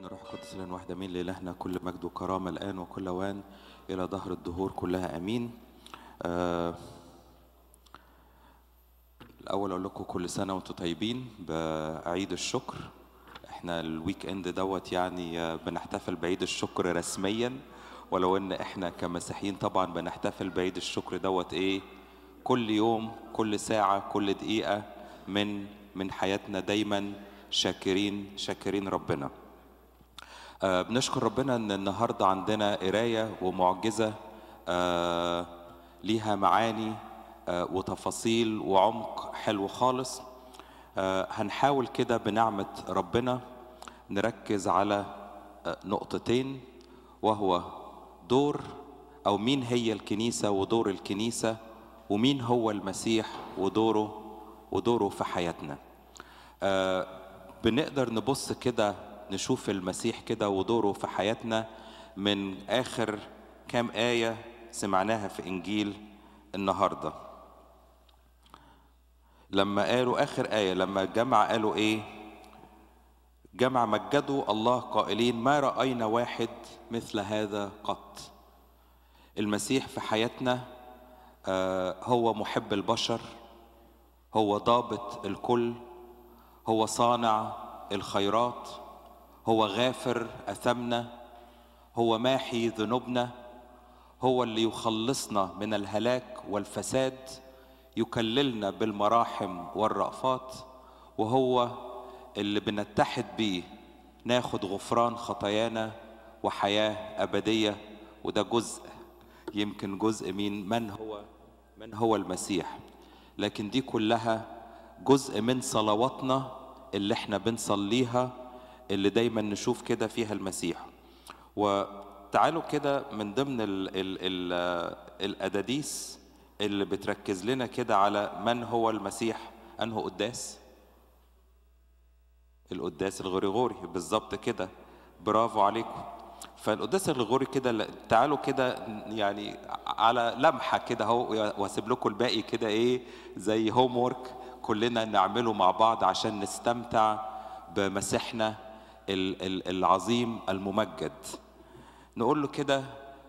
ابن روح قدس لنا واحدة مين لإلهنا كل مجد وكرامة الآن وكل وان إلى ظهر الدهور كلها أمين آه، الأول أقول لكم كل سنة وأنتم طيبين بعيد الشكر احنا الويك اند دوت يعني بنحتفل بعيد الشكر رسميا ولو ان احنا كمسيحيين طبعا بنحتفل بعيد الشكر دوت ايه كل يوم كل ساعه كل دقيقه من من حياتنا دايما شاكرين شاكرين ربنا آه، بنشكر ربنا ان النهارده عندنا قرايه ومعجزه آه، ليها معاني آه، وتفاصيل وعمق حلو خالص هنحاول كده بنعمه ربنا نركز على نقطتين وهو دور او مين هي الكنيسه ودور الكنيسه ومين هو المسيح ودوره ودوره في حياتنا بنقدر نبص كده نشوف المسيح كده ودوره في حياتنا من آخر كام آية سمعناها في إنجيل النهاردة لما قالوا آخر آية لما الجمع قالوا إيه جمع مجدوا الله قائلين ما رأينا واحد مثل هذا قط المسيح في حياتنا آه، هو محب البشر هو ضابط الكل هو صانع الخيرات هو غافر أثمنا هو ماحي ذنوبنا هو اللي يخلصنا من الهلاك والفساد يكللنا بالمراحم والرأفات وهو اللي بنتحد بيه ناخد غفران خطايانا وحياة أبدية وده جزء يمكن جزء من من هو من هو المسيح لكن دي كلها جزء من صلواتنا اللي احنا بنصليها اللي دايما نشوف كده فيها المسيح وتعالوا كده من ضمن الـ الـ الـ الأداديس اللي بتركز لنا كده على من هو المسيح أنه قداس القداس الغريغوري بالظبط كده برافو عليكم فالقداس الغريغوري كده تعالوا كده يعني على لمحه كده اهو واسيب لكم الباقي كده ايه زي هوم وورك كلنا نعمله مع بعض عشان نستمتع بمسيحنا العظيم الممجد نقول له كده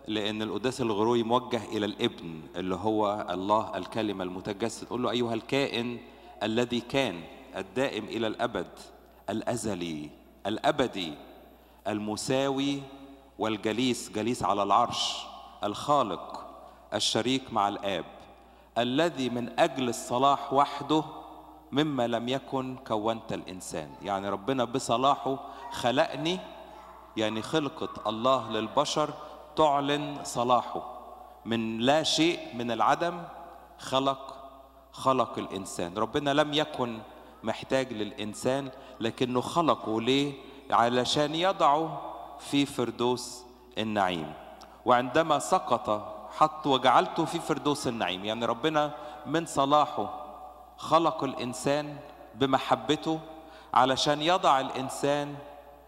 لأن القداس الغروي موجه إلى الابن اللي هو الله الكلمة المتجسد قول له أيها الكائن الذي كان الدائم إلى الأبد الأزلي الأبدي المساوي والجليس جليس على العرش الخالق الشريك مع الآب الذي من أجل الصلاح وحده مما لم يكن كونت الإنسان يعني ربنا بصلاحه خلقني يعني خلقة الله للبشر تعلن صلاحه من لا شيء من العدم خلق خلق الإنسان ربنا لم يكن محتاج للإنسان لكنه خلقه ليه علشان يضعه في فردوس النعيم وعندما سقط حط وجعلته في فردوس النعيم يعني ربنا من صلاحه خلق الإنسان بمحبته علشان يضع الإنسان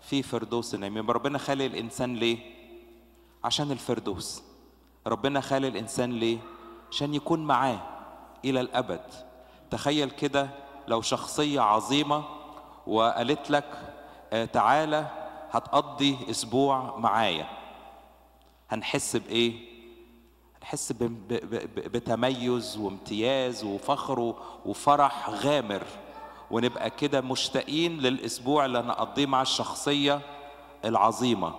في فردوس النعيم يبقى ربنا خلق الانسان ليه عشان الفردوس ربنا خلق الانسان ليه عشان يكون معاه الى الابد تخيل كده لو شخصيه عظيمه وقالت لك آه، تعالى هتقضي اسبوع معايا هنحس بايه هنحس بتميز وامتياز وفخر وفرح غامر ونبقى كده مشتاقين للأسبوع اللي هنقضيه مع الشخصية العظيمة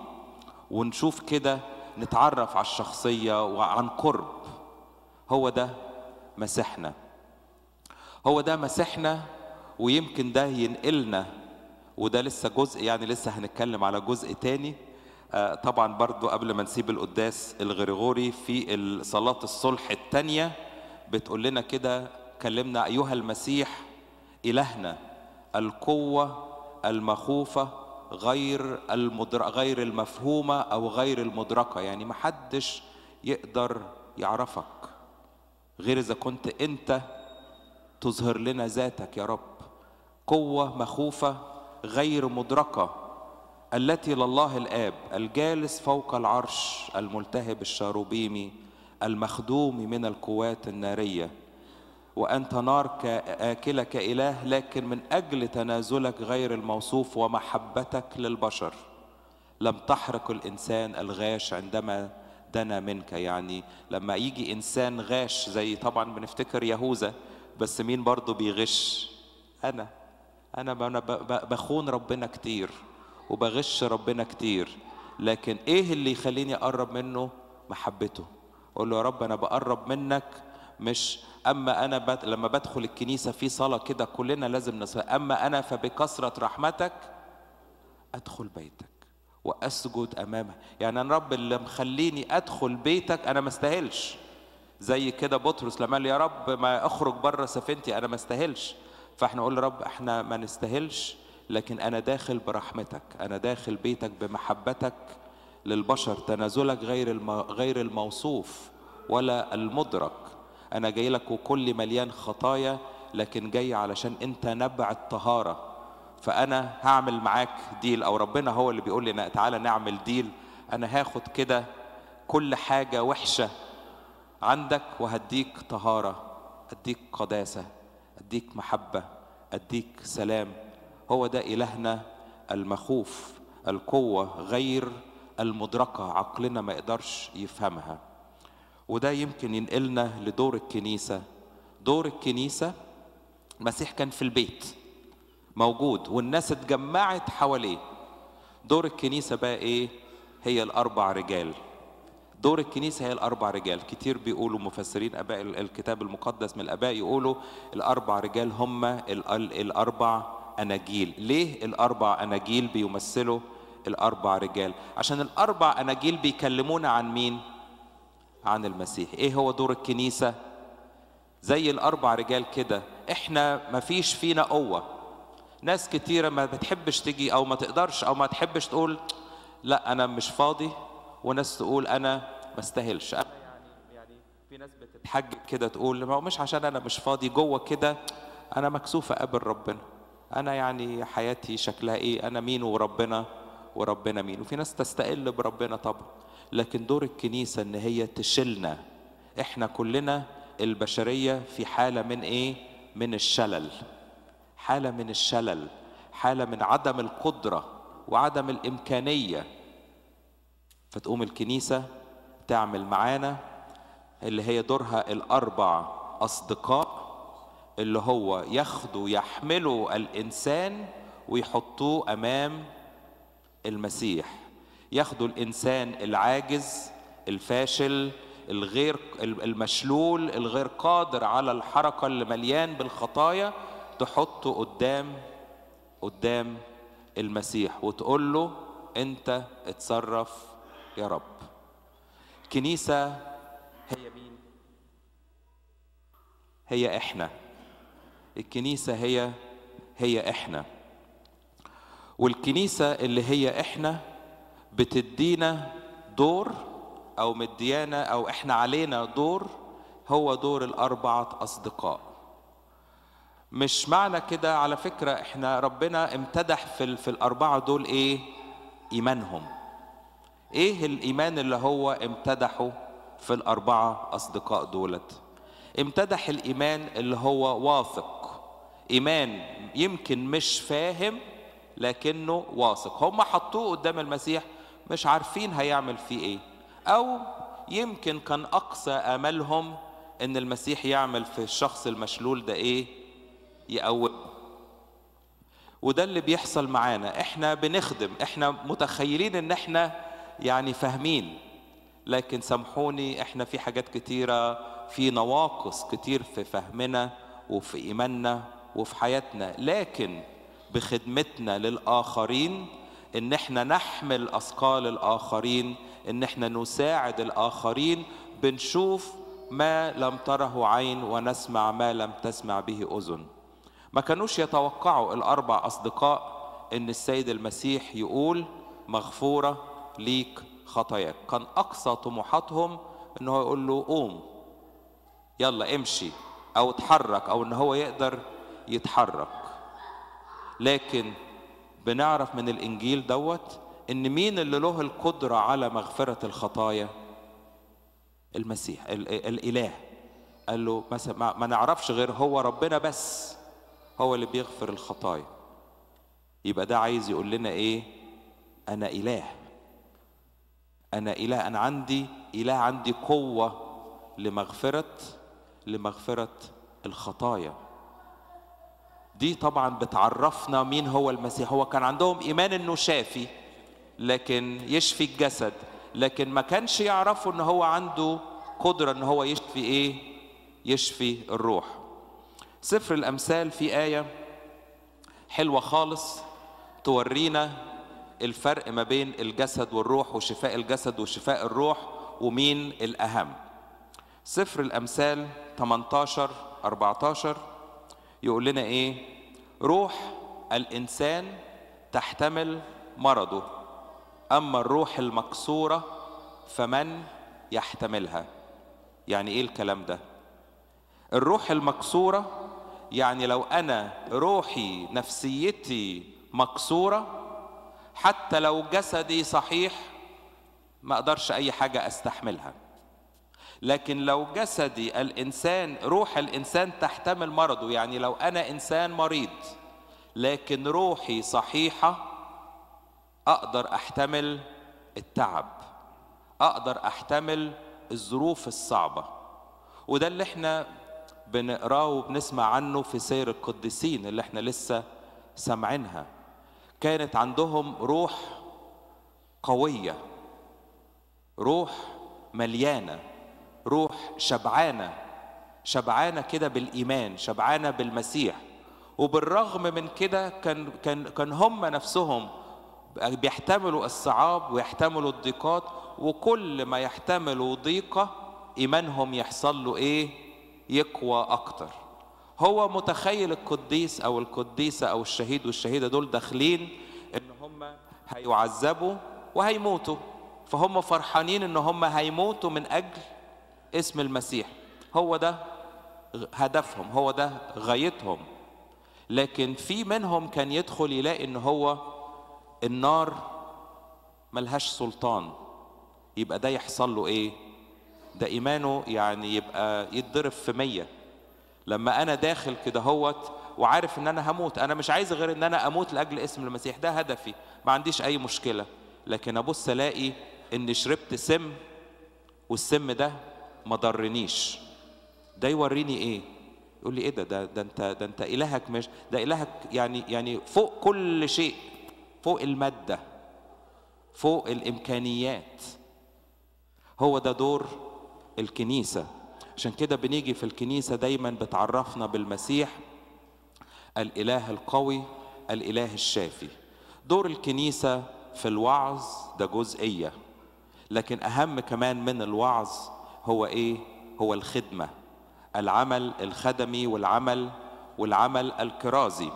ونشوف كده نتعرف على الشخصية وعن قرب هو ده مسيحنا هو ده مسيحنا ويمكن ده ينقلنا وده لسه جزء يعني لسه هنتكلم على جزء تاني آه، طبعا برضو قبل ما نسيب القداس الغريغوري في صلاة الصلح التانية بتقول لنا كده كلمنا أيها المسيح إلهنا القوة المخوفة غير المدر... غير المفهومة أو غير المدركة يعني محدش يقدر يعرفك غير إذا كنت أنت تظهر لنا ذاتك يا رب قوة مخوفة غير مدركة التي لله الآب الجالس فوق العرش الملتهب الشاروبيمي المخدوم من القوات الناريه وأنت نار آكلة كإله لكن من أجل تنازلك غير الموصوف ومحبتك للبشر لم تحرق الإنسان الغاش عندما دنا منك يعني لما يجي إنسان غاش زي طبعا بنفتكر يهوذا بس مين برضه بيغش أنا أنا بخون ربنا كتير وبغش ربنا كتير لكن إيه اللي يخليني أقرب منه محبته أقول له يا رب أنا بقرب منك مش اما انا بت... لما بدخل الكنيسه في صلاه كده كلنا لازم نصلي اما انا فبكثره رحمتك ادخل بيتك واسجد امامه يعني انا رب اللي مخليني ادخل بيتك انا ما استاهلش زي كده بطرس لما قال يا رب ما اخرج بره سفينتي انا ما استاهلش فاحنا نقول رب احنا ما نستاهلش لكن انا داخل برحمتك انا داخل بيتك بمحبتك للبشر تنازلك غير الم... غير الموصوف ولا المدرك أنا جاي لك وكل مليان خطايا لكن جاي علشان أنت نبع الطهارة فأنا هعمل معاك ديل أو ربنا هو اللي بيقول لي تعالى نعمل ديل أنا هاخد كده كل حاجة وحشة عندك وهديك طهارة أديك قداسة أديك محبة أديك سلام هو ده إلهنا المخوف القوة غير المدركة عقلنا ما يقدرش يفهمها وده يمكن ينقلنا لدور الكنيسة دور الكنيسة المسيح كان في البيت موجود والناس اتجمعت حواليه دور الكنيسة بقى ايه هي الأربع رجال دور الكنيسة هي الأربع رجال كتير بيقولوا مفسرين أباء الكتاب المقدس من الآباء يقولوا الأربع رجال هم الأربع أناجيل ليه الأربع أناجيل بيمثلوا الأربع رجال عشان الأربع أناجيل بيكلمونا عن مين عن المسيح ايه هو دور الكنيسه زي الاربع رجال كده احنا ما فيش فينا قوه ناس كتيره ما بتحبش تيجي او ما تقدرش او ما تحبش تقول لا انا مش فاضي وناس تقول انا ما استاهلش يعني يعني في ناس بتتحجب كده تقول ما هو مش عشان انا مش فاضي جوه كده انا مكسوفه قبل ربنا انا يعني حياتي شكلها ايه انا مين وربنا وربنا مين وفي ناس تستقل بربنا طبعا لكن دور الكنيسة إن هي تشيلنا إحنا كلنا البشرية في حالة من إيه؟ من الشلل حالة من الشلل حالة من عدم القدرة وعدم الإمكانية فتقوم الكنيسة تعمل معانا اللي هي دورها الأربع أصدقاء اللي هو ياخدوا يحملوا الإنسان ويحطوه أمام المسيح ياخدوا الانسان العاجز الفاشل الغير المشلول الغير قادر على الحركه اللي مليان بالخطايا تحطه قدام قدام المسيح وتقول له انت اتصرف يا رب كنيسه هي مين هي احنا الكنيسه هي هي احنا والكنيسه اللي هي احنا بتدينا دور او مديانا او احنا علينا دور هو دور الاربعه اصدقاء مش معنى كده على فكره احنا ربنا امتدح في في الاربعه دول ايه ايمانهم ايه الايمان اللي هو امتدحه في الاربعه اصدقاء دولت امتدح الايمان اللي هو واثق ايمان يمكن مش فاهم لكنه واثق هم حطوه قدام المسيح مش عارفين هيعمل فيه ايه او يمكن كان اقصى املهم ان المسيح يعمل في الشخص المشلول ده ايه يقوم وده اللي بيحصل معانا احنا بنخدم احنا متخيلين ان احنا يعني فاهمين لكن سامحوني احنا في حاجات كتيرة في نواقص كتير في فهمنا وفي إيماننا وفي حياتنا لكن بخدمتنا للآخرين ان احنا نحمل اثقال الاخرين ان احنا نساعد الاخرين بنشوف ما لم تره عين ونسمع ما لم تسمع به اذن ما كانوش يتوقعوا الاربع اصدقاء ان السيد المسيح يقول مغفوره ليك خطاياك كان اقصى طموحاتهم ان هو يقول له قوم يلا امشي او اتحرك او ان هو يقدر يتحرك لكن بنعرف من الانجيل دوت ان مين اللي له القدره على مغفره الخطايا المسيح الاله قال له مثلا ما نعرفش غير هو ربنا بس هو اللي بيغفر الخطايا يبقى ده عايز يقول لنا ايه انا اله انا اله انا عندي اله عندي قوه لمغفره لمغفره الخطايا دي طبعا بتعرفنا مين هو المسيح هو كان عندهم ايمان انه شافي لكن يشفي الجسد لكن ما كانش يعرفوا ان هو عنده قدره ان هو يشفي ايه يشفي الروح سفر الامثال في ايه حلوه خالص تورينا الفرق ما بين الجسد والروح وشفاء الجسد وشفاء الروح ومين الاهم سفر الامثال 18 14 يقول لنا ايه روح الانسان تحتمل مرضه اما الروح المكسوره فمن يحتملها يعني ايه الكلام ده الروح المكسوره يعني لو انا روحي نفسيتي مكسوره حتى لو جسدي صحيح ما اقدرش اي حاجه استحملها لكن لو جسدي الإنسان روح الإنسان تحتمل مرضه يعني لو أنا إنسان مريض لكن روحي صحيحة أقدر أحتمل التعب أقدر أحتمل الظروف الصعبة وده اللي احنا بنقراه وبنسمع عنه في سير القديسين اللي احنا لسه سامعينها كانت عندهم روح قوية روح مليانة روح شبعانه شبعانه كده بالايمان شبعانه بالمسيح وبالرغم من كده كان كان كان هم نفسهم بيحتملوا الصعاب ويحتملوا الضيقات وكل ما يحتملوا ضيقه ايمانهم يحصل له ايه يقوى اكتر هو متخيل القديس او القديسه او الشهيد والشهيده دول داخلين ان هم هيعذبوا وهيموتوا فهم فرحانين ان هم هيموتوا من اجل اسم المسيح هو ده هدفهم هو ده غايتهم لكن في منهم كان يدخل يلاقي ان هو النار ملهاش سلطان يبقى ده يحصل له ايه ده ايمانه يعني يبقى يتضرب في مية لما انا داخل كده هوت وعارف ان انا هموت انا مش عايز غير ان انا اموت لاجل اسم المسيح ده هدفي ما عنديش اي مشكله لكن ابص الاقي ان شربت سم والسم ده ما ضرنيش ده يوريني ايه يقول لي ايه ده ده, ده انت ده انت الهك مش ده الهك يعني يعني فوق كل شيء فوق الماده فوق الامكانيات هو ده دور الكنيسه عشان كده بنيجي في الكنيسه دايما بتعرفنا بالمسيح الاله القوي الاله الشافي دور الكنيسه في الوعظ ده جزئيه لكن اهم كمان من الوعظ هو ايه هو الخدمه العمل الخدمي والعمل والعمل الكرازي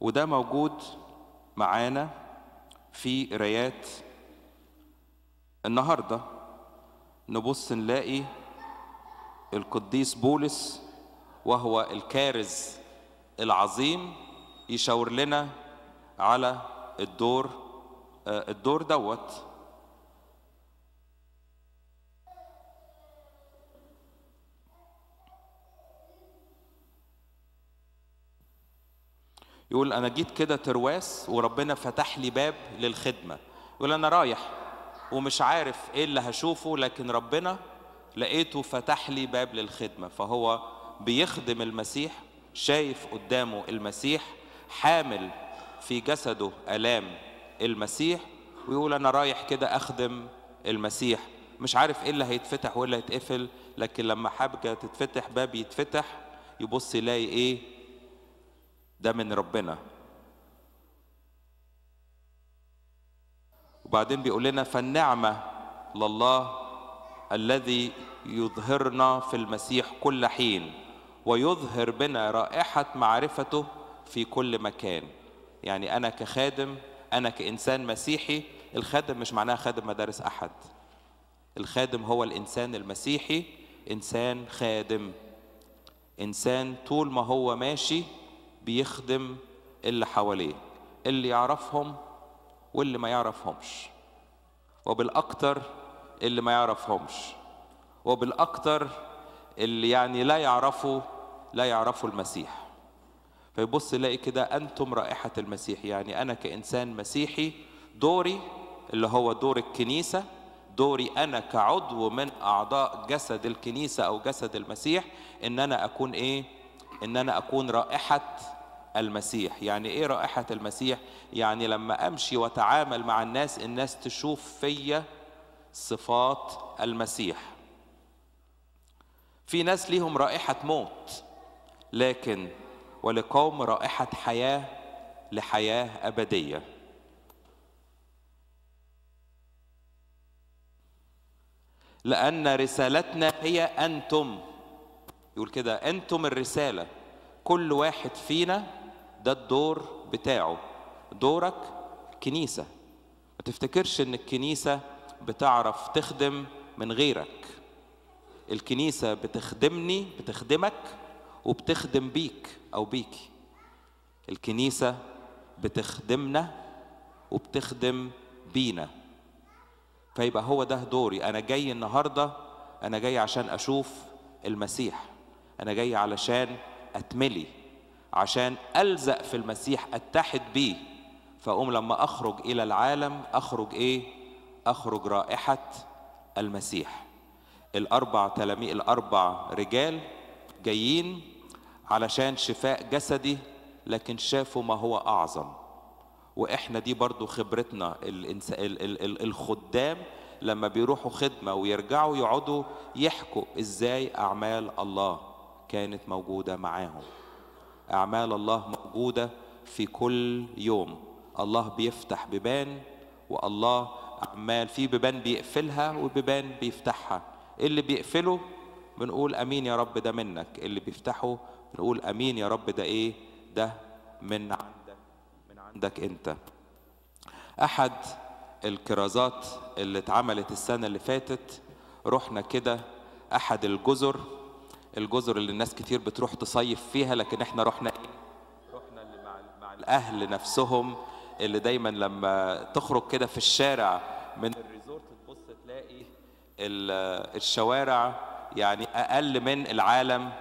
وده موجود معانا في ريات النهارده نبص نلاقي القديس بولس وهو الكارز العظيم يشاور لنا على الدور آه، الدور دوت يقول انا جيت كده ترواس وربنا فتح لي باب للخدمه يقول انا رايح ومش عارف ايه اللي هشوفه لكن ربنا لقيته فتح لي باب للخدمه فهو بيخدم المسيح شايف قدامه المسيح حامل في جسده الام المسيح ويقول انا رايح كده اخدم المسيح مش عارف ايه اللي هيتفتح وايه اللي هيتقفل لكن لما حبكة تتفتح باب يتفتح يبص يلاقي ايه ده من ربنا وبعدين بيقول لنا فالنعمه لله الذي يظهرنا في المسيح كل حين ويظهر بنا رائحه معرفته في كل مكان يعني أنا كخادم أنا كإنسان مسيحي الخادم مش معناها خادم مدارس أحد الخادم هو الإنسان المسيحي إنسان خادم إنسان طول ما هو ماشي بيخدم اللي حواليه اللي يعرفهم واللي ما يعرفهمش وبالأكتر اللي ما يعرفهمش وبالأكتر اللي يعني لا يعرفوا لا يعرفوا المسيح فيبص يلاقي كده أنتم رائحة المسيح يعني أنا كإنسان مسيحي دوري اللي هو دور الكنيسة دوري أنا كعضو من أعضاء جسد الكنيسة أو جسد المسيح إن أنا أكون إيه؟ إن أنا أكون رائحة المسيح يعني إيه رائحة المسيح؟ يعني لما أمشي وأتعامل مع الناس الناس تشوف فيا صفات المسيح في ناس ليهم رائحة موت لكن ولقوم رائحة حياة لحياة أبدية لأن رسالتنا هي أنتم يقول كده أنتم الرسالة كل واحد فينا ده الدور بتاعه دورك كنيسة ما تفتكرش إن الكنيسة بتعرف تخدم من غيرك الكنيسة بتخدمني بتخدمك وبتخدم بيك أو بيكي الكنيسة بتخدمنا وبتخدم بينا فيبقى هو ده دوري أنا جاي النهاردة أنا جاي عشان أشوف المسيح أنا جاي علشان أتملي عشان ألزق في المسيح أتحد بيه فأقوم لما أخرج إلى العالم أخرج إيه؟ أخرج رائحة المسيح الأربع تلاميذ الأربع رجال جايين علشان شفاء جسدي لكن شافوا ما هو أعظم وإحنا دي برضو خبرتنا الانس... ال... ال... ال... الخدام لما بيروحوا خدمة ويرجعوا يقعدوا يحكوا إزاي أعمال الله كانت موجودة معاهم أعمال الله موجودة في كل يوم الله بيفتح بيبان والله أعمال في بيبان بيقفلها وببان بيفتحها اللي بيقفله بنقول امين يا رب ده منك اللي بيفتحه نقول امين يا رب ده ايه ده من عندك من عندك انت احد الكرازات اللي اتعملت السنه اللي فاتت رحنا كده احد الجزر الجزر اللي الناس كتير بتروح تصيف فيها لكن احنا رحنا إيه؟ رحنا مع, مع الاهل نفسهم اللي دايما لما تخرج كده في الشارع من الريزورت تبص تلاقي الشوارع يعني اقل من العالم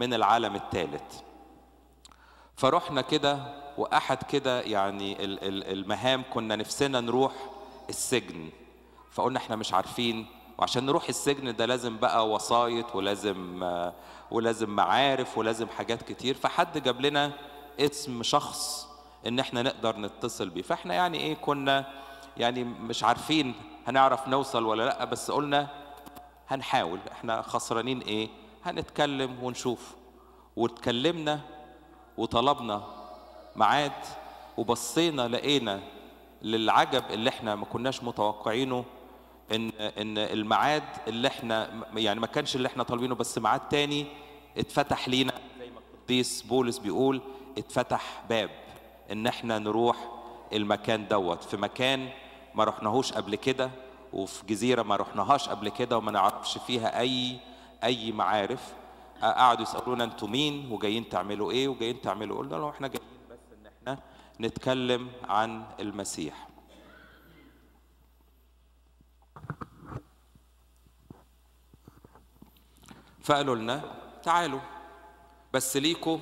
من العالم الثالث فرحنا كده واحد كده يعني المهام كنا نفسنا نروح السجن فقلنا احنا مش عارفين وعشان نروح السجن ده لازم بقى وسايط ولازم ولازم معارف ولازم حاجات كتير فحد جاب لنا اسم شخص ان احنا نقدر نتصل بيه فاحنا يعني ايه كنا يعني مش عارفين هنعرف نوصل ولا لا بس قلنا هنحاول احنا خسرانين ايه هنتكلم ونشوف واتكلمنا وطلبنا ميعاد وبصينا لقينا للعجب اللي احنا ما كناش متوقعينه ان ان الميعاد اللي احنا يعني ما كانش اللي احنا طالبينه بس ميعاد تاني اتفتح لينا زي ما القديس بولس بيقول اتفتح باب ان احنا نروح المكان دوت في مكان ما رحناهوش قبل كده وفي جزيره ما رحناهاش قبل كده وما نعرفش فيها اي اي معارف آه، قعدوا يسالونا انتوا مين وجايين تعملوا ايه وجايين تعملوا إيه؟ قلنا لهم احنا جايين بس ان احنا نتكلم عن المسيح فقالوا لنا تعالوا بس ليكوا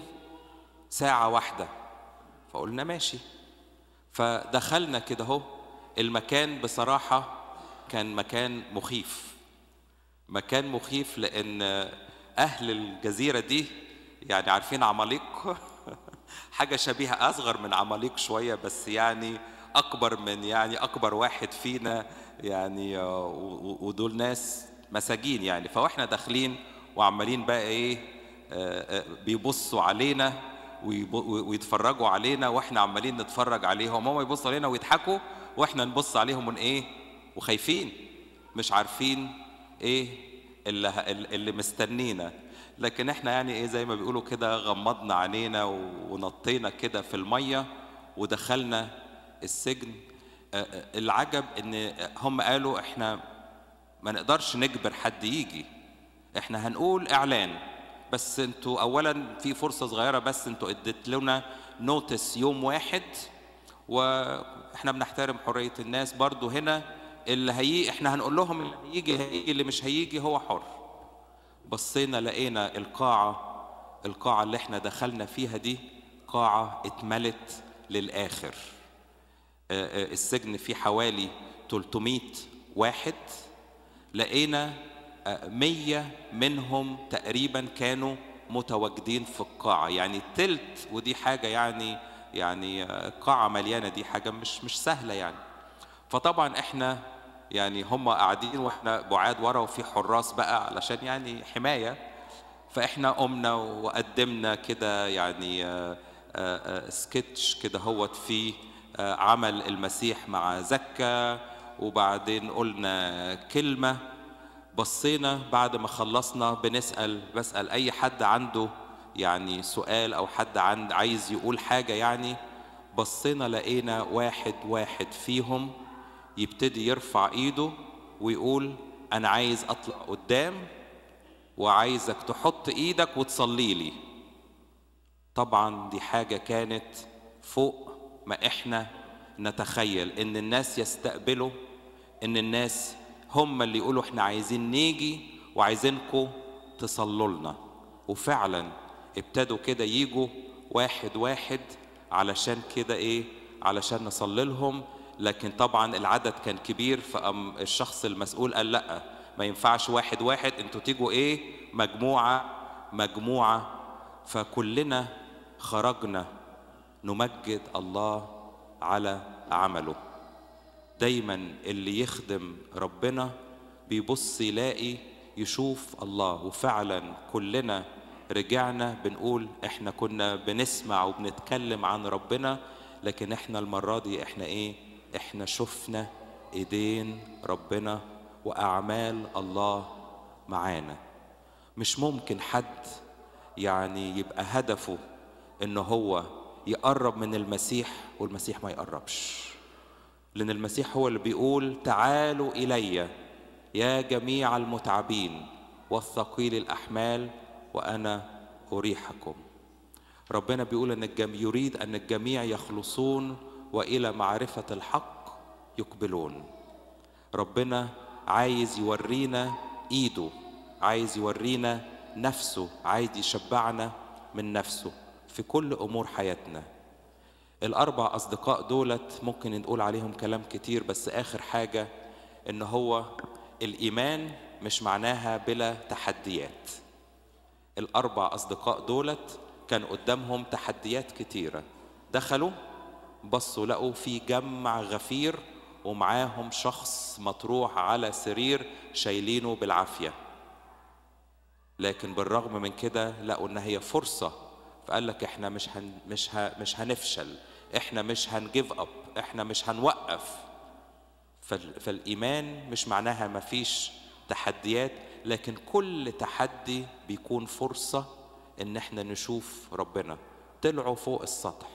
ساعة واحدة فقلنا ماشي فدخلنا كده اهو المكان بصراحة كان مكان مخيف مكان مخيف لأن أهل الجزيرة دي يعني عارفين عماليق حاجة شبيهة أصغر من عماليق شوية بس يعني أكبر من يعني أكبر واحد فينا يعني ودول ناس مساجين يعني فاحنا داخلين وعمالين بقى إيه بيبصوا علينا ويتفرجوا علينا واحنا عمالين نتفرج عليهم هم يبصوا علينا ويضحكوا واحنا نبص عليهم من ايه وخايفين مش عارفين ايه اللي اللي مستنينا لكن احنا يعني ايه زي ما بيقولوا كده غمضنا عينينا ونطينا كده في الميه ودخلنا السجن العجب ان هم قالوا احنا ما نقدرش نجبر حد يجي احنا هنقول اعلان بس انتوا اولا في فرصه صغيره بس انتوا اديت لنا نوتس يوم واحد واحنا بنحترم حريه الناس برضو هنا اللي هي احنا هنقول لهم اللي هيجي هيجي اللي مش هيجي هو حر بصينا لقينا القاعة القاعة اللي احنا دخلنا فيها دي قاعة اتملت للآخر السجن فيه حوالي 300 واحد لقينا 100 منهم تقريبا كانوا متواجدين في القاعة يعني تلت ودي حاجة يعني يعني قاعة مليانة دي حاجة مش مش سهلة يعني فطبعا احنا يعني هم قاعدين واحنا بعاد ورا وفي حراس بقى علشان يعني حمايه فاحنا قمنا وقدمنا كده يعني آه، آه، آه، سكتش كده هوت فيه عمل المسيح مع زكا وبعدين قلنا كلمه بصينا بعد ما خلصنا بنسال بسال اي حد عنده يعني سؤال او حد عند عايز يقول حاجه يعني بصينا لقينا واحد واحد فيهم يبتدي يرفع ايده ويقول انا عايز اطلع قدام وعايزك تحط ايدك وتصلي لي طبعا دي حاجه كانت فوق ما احنا نتخيل ان الناس يستقبلوا ان الناس هم اللي يقولوا احنا عايزين نيجي وعايزينكم تصلوا لنا وفعلا ابتدوا كده يجوا واحد واحد علشان كده ايه علشان نصلي لهم لكن طبعا العدد كان كبير فقام الشخص المسؤول قال لا ما ينفعش واحد واحد انتوا تيجوا ايه مجموعه مجموعه فكلنا خرجنا نمجد الله على عمله دايما اللي يخدم ربنا بيبص يلاقي يشوف الله وفعلا كلنا رجعنا بنقول احنا كنا بنسمع وبنتكلم عن ربنا لكن احنا المره دي احنا ايه احنا شفنا ايدين ربنا واعمال الله معانا مش ممكن حد يعني يبقى هدفه ان هو يقرب من المسيح والمسيح ما يقربش لان المسيح هو اللي بيقول تعالوا الي يا جميع المتعبين والثقيل الاحمال وانا اريحكم ربنا بيقول ان الجميع يريد ان الجميع يخلصون والى معرفه الحق يقبلون ربنا عايز يورينا ايده عايز يورينا نفسه عايز يشبعنا من نفسه في كل امور حياتنا الاربع اصدقاء دولت ممكن نقول عليهم كلام كتير بس اخر حاجه ان هو الايمان مش معناها بلا تحديات الاربع اصدقاء دولت كان قدامهم تحديات كتيره دخلوا بصوا لقوا في جمع غفير ومعاهم شخص مطروح على سرير شايلينه بالعافية لكن بالرغم من كده لقوا ان هي فرصة فقال لك احنا مش هن مش ه مش هنفشل احنا مش هنجيف اب احنا مش هنوقف فالايمان مش معناها ما فيش تحديات لكن كل تحدي بيكون فرصة ان احنا نشوف ربنا طلعوا فوق السطح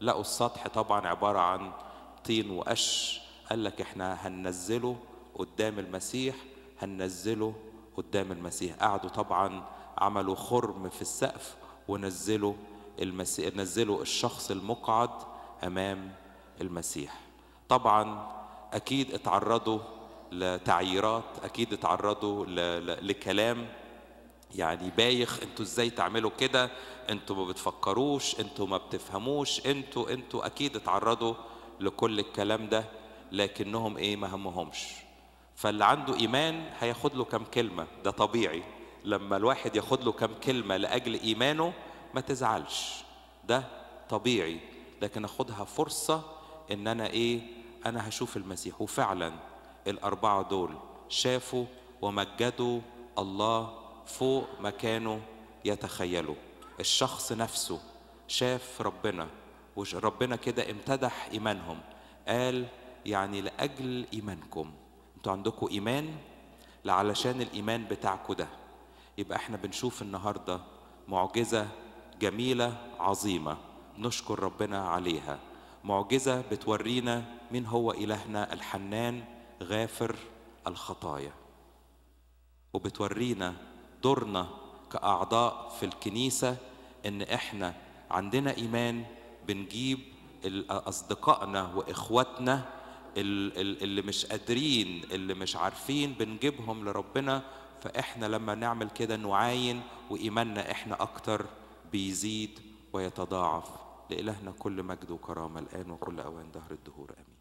لقوا السطح طبعا عبارة عن طين وقش قال لك احنا هننزله قدام المسيح هننزله قدام المسيح قعدوا طبعا عملوا خرم في السقف ونزلوا المسيح نزلوا الشخص المقعد امام المسيح طبعا اكيد اتعرضوا لتعييرات اكيد اتعرضوا لكلام يعني بايخ انتوا ازاي تعملوا كده انتوا ما بتفكروش انتوا ما بتفهموش انتوا انتوا اكيد اتعرضوا لكل الكلام ده لكنهم ايه ما همهمش فاللي عنده ايمان هياخد له كام كلمه ده طبيعي لما الواحد ياخد له كام كلمه لاجل ايمانه ما تزعلش ده طبيعي لكن اخدها فرصه ان انا ايه انا هشوف المسيح وفعلا الاربعه دول شافوا ومجدوا الله فوق ما كانوا يتخيلوا الشخص نفسه شاف ربنا وربنا كده امتدح ايمانهم قال يعني لاجل ايمانكم انتوا عندكم ايمان لعلشان الايمان بتاعكم ده يبقى احنا بنشوف النهارده معجزه جميله عظيمه نشكر ربنا عليها معجزه بتورينا مين هو الهنا الحنان غافر الخطايا وبتورينا دورنا كأعضاء في الكنيسة إن إحنا عندنا إيمان بنجيب أصدقائنا وإخواتنا اللي مش قادرين اللي مش عارفين بنجيبهم لربنا فإحنا لما نعمل كده نعاين وإيماننا إحنا أكتر بيزيد ويتضاعف لإلهنا كل مجد وكرامة الآن وكل أوان دهر الدهور آمين